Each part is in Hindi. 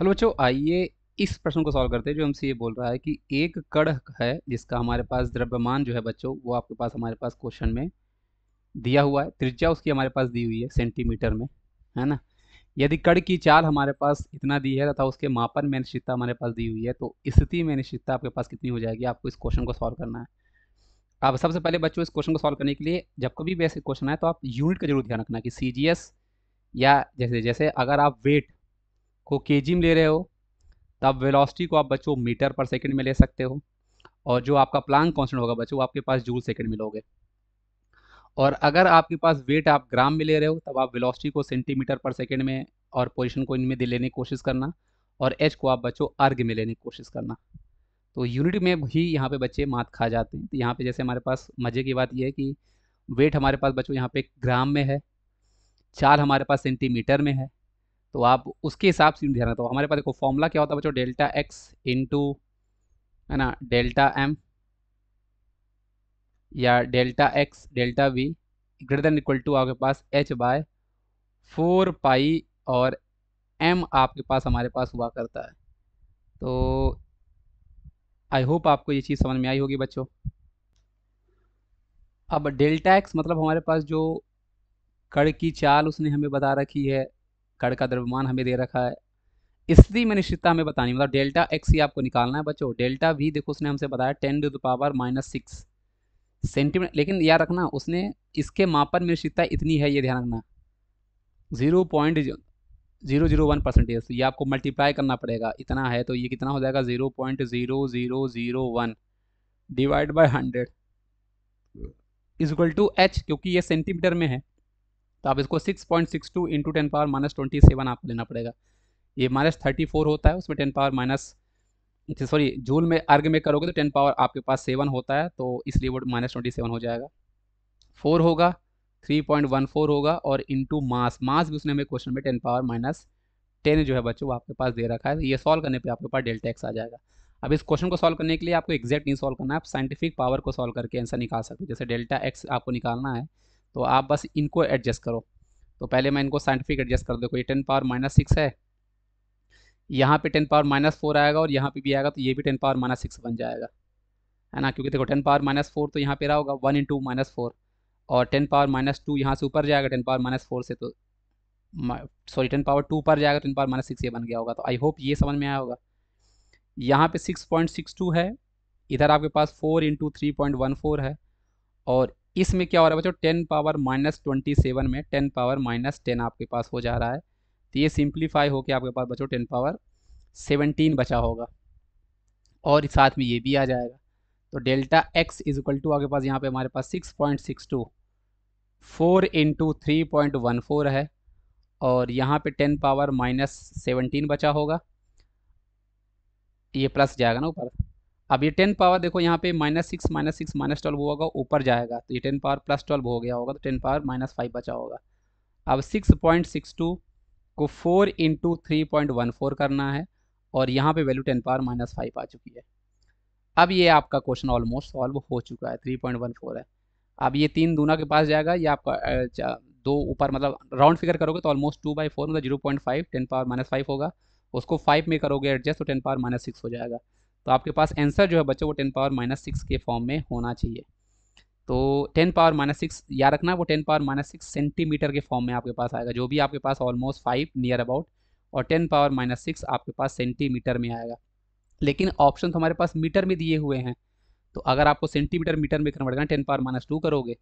हेलो बच्चों आइए इस प्रश्न को सॉल्व करते हैं जो हमसे ये बोल रहा है कि एक कड़ है जिसका हमारे पास द्रव्यमान जो है बच्चों वो आपके पास हमारे पास क्वेश्चन में दिया हुआ है त्रिज्या उसकी हमारे पास दी हुई है सेंटीमीटर में है ना यदि कड़ की चाल हमारे पास इतना दी है तथा उसके मापन में निश्चितता हमारे पास दी हुई है तो स्थिति में निश्चितता आपके पास कितनी हो जाएगी आपको इस क्वेश्चन को सॉल्व करना है अब सबसे पहले बच्चों इस क्वेश्चन को सॉल्व करने के लिए जब कभी भी ऐसे क्वेश्चन आए तो आप यूनिट का जरूर ध्यान रखना कि सी या जैसे जैसे अगर आप वेट को के में ले रहे हो तब वेलोसिटी को आप बच्चों मीटर पर सेकंड में ले सकते हो और जो आपका प्लांग कॉन्स्टेंट होगा बच्चों आपके पास जूल सेकंड में लोगे और अगर आपके पास वेट आप ग्राम में ले रहे हो तब आप वेलोसिटी को सेंटीमीटर पर सेकंड में और पोजीशन को इनमें लेने की कोशिश करना और एच को आप बच्चों अर्घ में लेने की कोशिश करना तो यूनिट में भी यहाँ पे बच्चे मात खा जाते हैं तो यहाँ पर जैसे हमारे पास मज़े की बात यह है कि वेट हमारे पास बच्चों यहाँ पे ग्राम में है चाल हमारे पास सेंटीमीटर में है तो आप उसके हिसाब से ध्यान हूँ हमारे पास देखो फॉर्मूला क्या होता है बच्चों डेल्टा एक्स इंटू है ना डेल्टा एम या delta x delta v greater than equal to आपके पास एच बाय फोर पाई और एम आपके पास हमारे पास हुआ करता है तो आई होप आपको ये चीज़ समझ में आई होगी बच्चों अब डेल्टा एक्स मतलब हमारे पास जो कड़ की चाल उसने हमें बता रखी है कड़ का द्रव्यमान हमें दे रखा है इसलिए मैंने निश्चितता हमें बतानी मतलब डेल्टा एक्स ही आपको निकालना है बच्चों डेल्टा वी देखो उसने हमसे बताया ten to the power minus six centimetre लेकिन याद रखना उसने इसके मापन में निश्चितता इतनी है ये ध्यान रखना zero point zero zero one percentage ये आपको मल्टीप्लाई करना पड़ेगा इतना है तो ये कितना हो जाएगा zero point zero zero zero one divide by hundred is equal to h क्योंकि ये सेंटीमीटर में है तो आप इसको 6.62 point six two into ten power minus twenty seven आपको लेना पड़ेगा ये माइनस थर्टी फोर होता है उसमें ten power minus sorry joule में अर्ग में करोगे तो टेन पावर आपके पास सेवन होता है तो इसलिए वो माइनस ट्वेंटी सेवन हो जाएगा फोर होगा थ्री पॉइंट वन फोर होगा और इंटू मास मास भी उसने हमें क्वेश्चन में टेन पावर माइनस टेन जो है बच्चों वो आपके पास दे रखा है ये सॉल्व करने पर आपके पास डेल्टा एक्स आ जाएगा अब इस क्वेश्चन को सॉल्व करने के लिए आपको एक्जैक्ट नहीं सॉल्व करना है आप साइंटिफिक पावर को सॉल्व करके आंसर निकाल सकते हैं जैसे डेल्टा एक्स आपको निकालना है तो आप बस इनको एडजस्ट करो तो पहले मैं इनको साइंटिफिक एडजस्ट कर देखो ये टेन पावर माइनस सिक्स है यहाँ पे टेन पावर माइनस फोर आएगा और यहाँ पे भी आएगा तो ये भी टेन पावर माइनस सिक्स बन जाएगा है ना क्योंकि देखो टेन पावर माइनस फोर तो यहाँ पे रहा होगा वन इंटू माइनस फोर और टेन पावर माइनस टू यहाँ से ऊपर जाएगा टेन पावर माइनस फोर से तो सॉरी टेन पावर टू ऊपर जाएगा टेन पावर माइनस सिक्स ये बन गया होगा तो आई होप ये समझ में आया होगा यहाँ पे सिक्स पॉइंट सिक्स टू है इधर आपके पास four into three point one four है और इसमें क्या हो रहा है बच्चों ten power minus twenty seven में टेन पावर माइनस टेन आपके पास हो जा रहा है तो ये सिंप्लीफाई होकर आपके पास बच्चों टेन पावर सेवनटीन बचा होगा और साथ में ये भी आ जाएगा तो delta x is equal to आपके पास यहाँ पे हमारे पास six point six two four into three point one four है और यहाँ पे टेन पावर माइनस सेवनटीन बचा होगा ये प्लस जाएगा ना ऊपर अब ये टेन पावर देखो यहाँ पे minus six minus six minus twelve होगा ऊपर जाएगा तो ये टेन पावर प्लस ट्वेल्व हो गया होगा तो टेन पावर माइनस फाइव बचा होगा अब सिक्स पॉइंट सिक्स टू को four into three point one four करना है और यहाँ पे value ten power minus five आ चुकी है अब ये आपका क्वेश्चन ऑलमोस्ट सॉल्व हो चुका है थ्री पॉइंट वन फोर है अब ये तीन दूना के पास जाएगा ये आपका दो ऊपर मतलब राउंड फिगर करोगे तो ऑलमोस्ट टू बाई फोर मतलब zero point five ten power minus five होगा उसको फाइव में करोगे एडजस्ट तो टेन पावर माइनस सिक्स हो जाएगा तो आपके पास आंसर जो है बच्चों वो टेन पावर माइनस सिक्स के फॉर्म में होना चाहिए तो टेन पावर माइनस सिक्स याद रखना वो ten power minus six centimetre के फॉर्म में आपके पास आएगा जो भी आपके पास ऑलमोस्ट फाइव नियर अबाउट और टेन पावर माइनस सिक्स आपके पास सेंटीमीटर में आएगा लेकिन ऑप्शन तो हमारे पास मीटर में दिए हुए हैं तो अगर आपको सेंटीमीटर मीटर में कन्वर्ट करना टेन पावर माइनस टू करोगे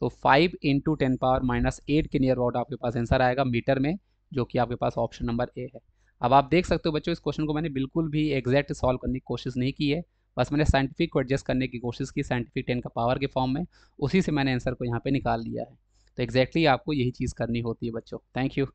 तो five into ten power minus eight के नियर अबाउट आपके पास आंसर आएगा मीटर में जो कि आपके पास ऑप्शन नंबर ए है अब आप देख सकते हो बच्चों इस क्वेश्चन को मैंने बिल्कुल भी एग्जैक्ट सॉल्व करने की कोशिश नहीं की है बस मैंने साइंटिफिक को एडजस्ट करने की कोशिश की साइंटिफिक टेन का पावर के फॉर्म में उसी से मैंने आंसर को यहाँ पे निकाल लिया है तो एग्जैक्टली exactly आपको यही चीज़ करनी होती है बच्चों थैंक यू